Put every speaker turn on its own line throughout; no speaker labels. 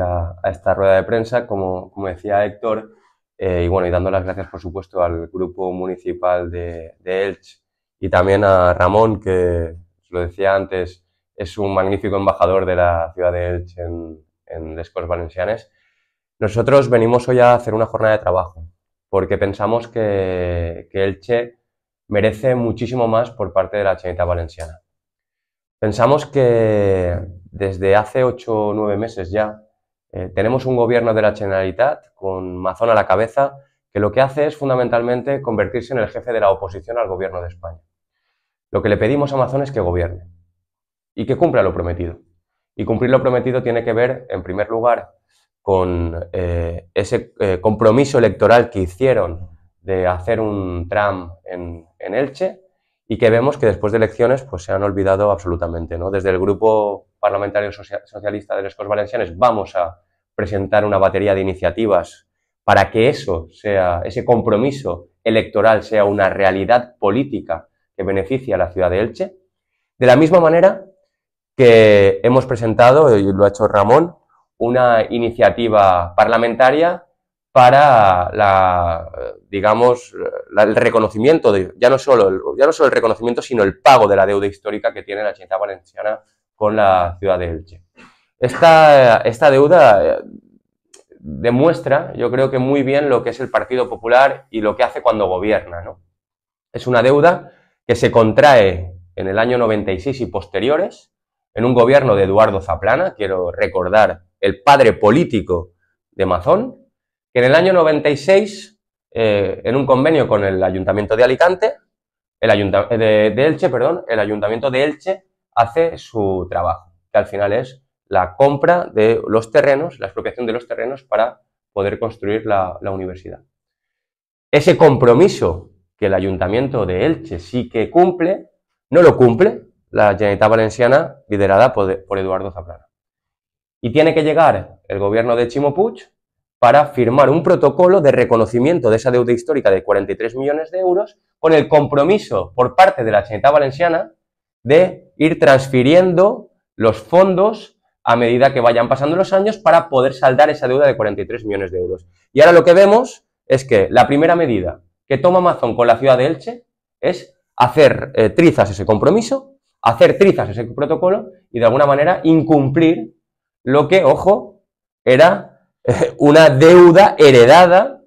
a, esta rueda de prensa, como, como decía Héctor, eh, y bueno, y dando las gracias, por supuesto, al grupo municipal de, Elche y también a Ramón, que, lo decía antes, es un magnífico embajador de la ciudad de Elche en, Valencianes. Nosotros venimos hoy a hacer una jornada de trabajo, porque pensamos que, Elche merece muchísimo más por parte de la Chinita Valenciana. Pensamos que desde hace 8 o 9 meses ya, eh, tenemos un gobierno de la Generalitat con Mazón a la cabeza que lo que hace es fundamentalmente convertirse en el jefe de la oposición al gobierno de España. Lo que le pedimos a Mazón es que gobierne y que cumpla lo prometido. Y cumplir lo prometido tiene que ver, en primer lugar, con eh, ese eh, compromiso electoral que hicieron de hacer un tram en Elche, y que vemos que después de elecciones pues, se han olvidado absolutamente. ¿no? Desde el Grupo Parlamentario Socialista de los Valencianes vamos a presentar una batería de iniciativas para que eso sea, ese compromiso electoral sea una realidad política que beneficie a la ciudad de Elche. De la misma manera que hemos presentado, y lo ha hecho Ramón, una iniciativa parlamentaria para la, digamos, el reconocimiento, de, ya, no solo el, ya no solo el reconocimiento, sino el pago de la deuda histórica que tiene la Generalitat Valenciana con la ciudad de Elche. Esta, esta deuda eh, demuestra, yo creo que muy bien, lo que es el Partido Popular y lo que hace cuando gobierna. ¿no? Es una deuda que se contrae en el año 96 y posteriores, en un gobierno de Eduardo Zaplana, quiero recordar, el padre político de Mazón, que en el año 96, eh, en un convenio con el Ayuntamiento de Alicante, el eh, de, Elche, perdón, el Ayuntamiento de Elche hace su trabajo, que al final es la compra de los terrenos, la expropiación de los terrenos para poder construir la, universidad. Ese compromiso que el Ayuntamiento de Elche sí que cumple, no lo cumple la Generalitat Valenciana liderada por, Eduardo Zaplana. Y tiene que llegar el gobierno de Chimo Puig para firmar un protocolo de reconocimiento de esa deuda histórica de 43 millones de euros con el compromiso por parte de la Generalitat Valenciana de ir transfiriendo los fondos a medida que vayan pasando los años para poder saldar esa deuda de 43 millones de euros. Y ahora lo que vemos es que la primera medida que toma Amazon con la ciudad de Elche es hacer eh, trizas ese compromiso, hacer trizas ese protocolo y de alguna manera incumplir lo que, ojo, era una deuda heredada,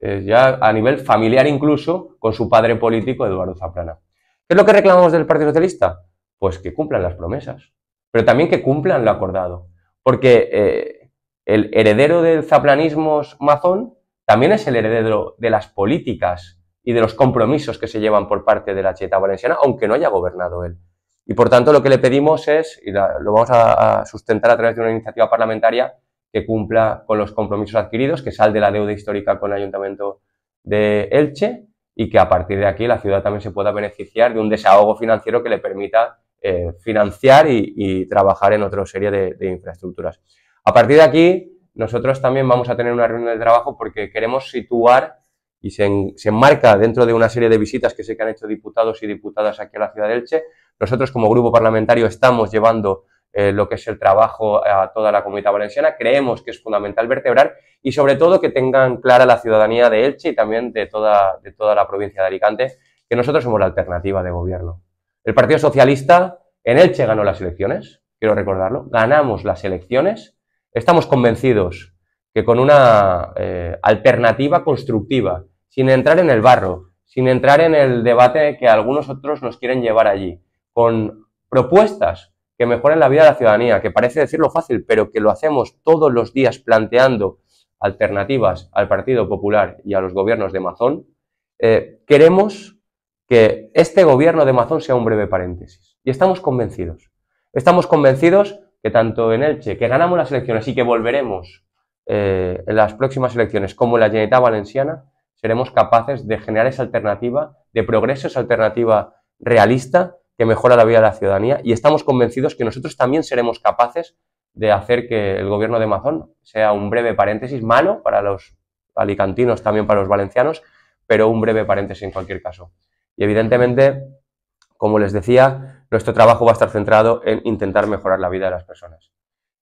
eh, ya a nivel familiar incluso, con su padre político, Eduardo Zaplana. ¿Qué es lo que reclamamos del Partido Socialista? Pues que cumplan las promesas, pero también que cumplan lo acordado. Porque eh, el heredero del zaplanismo mazón también es el heredero de las políticas y de los compromisos que se llevan por parte de la Cheta Valenciana, aunque no haya gobernado él. Y por tanto, lo que le pedimos es, y lo vamos a, sustentar a través de una iniciativa parlamentaria, que cumpla con los compromisos adquiridos, que de la deuda histórica con el Ayuntamiento de Elche y que a partir de aquí la ciudad también se pueda beneficiar de un desahogo financiero que le permita eh, financiar y, trabajar en otra serie de, infraestructuras. A partir de aquí, nosotros también vamos a tener una reunión de trabajo porque queremos situar y se, se enmarca dentro de una serie de visitas que sé que han hecho diputados y diputadas aquí a la ciudad de Elche. Nosotros como grupo parlamentario estamos llevando eh, lo que es el trabajo a toda la comunidad valenciana. Creemos que es fundamental vertebrar y sobre todo que tengan clara la ciudadanía de Elche y también de toda, de toda la provincia de Alicante, que nosotros somos la alternativa de gobierno. El Partido Socialista en Elche ganó las elecciones, quiero recordarlo, ganamos las elecciones, estamos convencidos que con una eh, alternativa constructiva, sin entrar en el barro, sin entrar en el debate que algunos otros nos quieren llevar allí, con propuestas que mejoren la vida de la ciudadanía, que parece decirlo fácil, pero que lo hacemos todos los días planteando alternativas al Partido Popular y a los gobiernos de Mazón, eh, queremos que este gobierno de Mazón sea un breve paréntesis. Y estamos convencidos. Estamos convencidos que tanto en Elche, que ganamos las elecciones y que volveremos eh, en las próximas elecciones, como en la Generalitat Valenciana, seremos capaces de generar esa alternativa, de progreso, esa alternativa realista que mejora la vida de la ciudadanía y estamos convencidos que nosotros también seremos capaces de hacer que el gobierno de Mazón sea un breve paréntesis, malo para los alicantinos, también para los valencianos, pero un breve paréntesis en cualquier caso. Y evidentemente, como les decía, nuestro trabajo va a estar centrado en intentar mejorar la vida de las personas.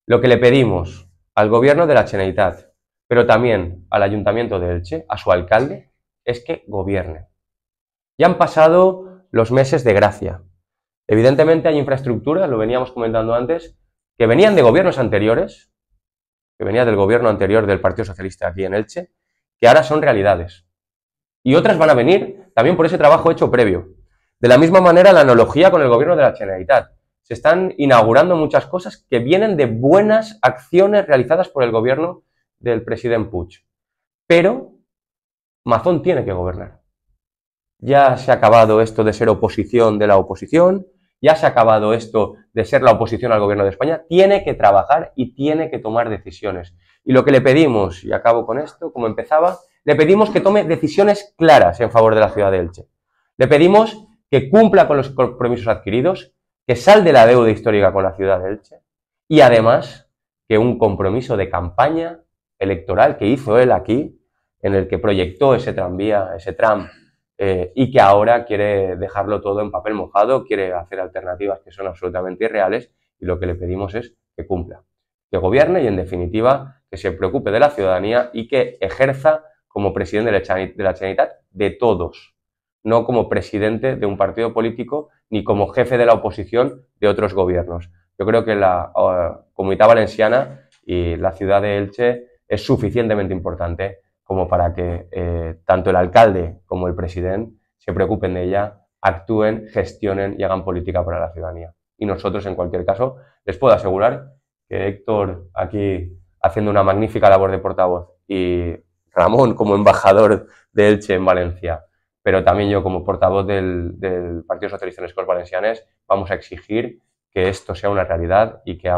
Lo que le pedimos al gobierno de la Generalitat, pero también al ayuntamiento de Elche, a su alcalde, es que gobierne. Ya han pasado los meses de gracia, Evidentemente hay infraestructuras, lo veníamos comentando antes, que venían de gobiernos anteriores, que venía del gobierno anterior del Partido Socialista aquí en Elche, que ahora son realidades. Y otras van a venir también por ese trabajo hecho previo. De la misma manera, la analogía con el gobierno de la Generalitat. Se están inaugurando muchas cosas que vienen de buenas acciones realizadas por el gobierno del presidente Puig. Pero Mazón tiene que gobernar. Ya se ha acabado esto de ser oposición de la oposición, ya se ha acabado esto de ser la oposición al gobierno de España, tiene que trabajar y tiene que tomar decisiones. Y lo que le pedimos, y acabo con esto, como empezaba, le pedimos que tome decisiones claras en favor de la ciudad de Elche. Le pedimos que cumpla con los compromisos adquiridos, que de la deuda histórica con la ciudad de Elche y además que un compromiso de campaña electoral que hizo él aquí, en el que proyectó ese tranvía, ese tram eh, y que ahora quiere dejarlo todo en papel mojado, quiere hacer alternativas que son absolutamente irreales y lo que le pedimos es que cumpla, que gobierne y en definitiva que se preocupe de la ciudadanía y que ejerza como presidente de la Generalitat de todos, no como presidente de un partido político ni como jefe de la oposición de otros gobiernos. Yo creo que la comunidad valenciana y la ciudad de Elche es suficientemente importante como para que eh, tanto el alcalde como el presidente se preocupen de ella, actúen, gestionen y hagan política para la ciudadanía. Y nosotros, en cualquier caso, les puedo asegurar que Héctor, aquí haciendo una magnífica labor de portavoz, y Ramón como embajador de Elche en Valencia, pero también yo como portavoz del, Partido Socialista en Escoles Valencianes, vamos a exigir que esto sea una realidad y que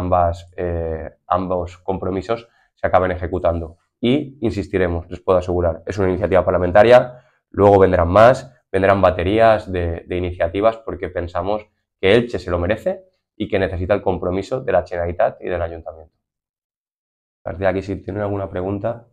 eh, ambos compromisos se acaben ejecutando y insistiremos, les puedo asegurar. Es una iniciativa parlamentaria, luego vendrán más, vendrán baterías de, iniciativas porque pensamos que Elche se lo merece y que necesita el compromiso de la Generalitat y del Ayuntamiento. A de aquí, si tienen alguna pregunta.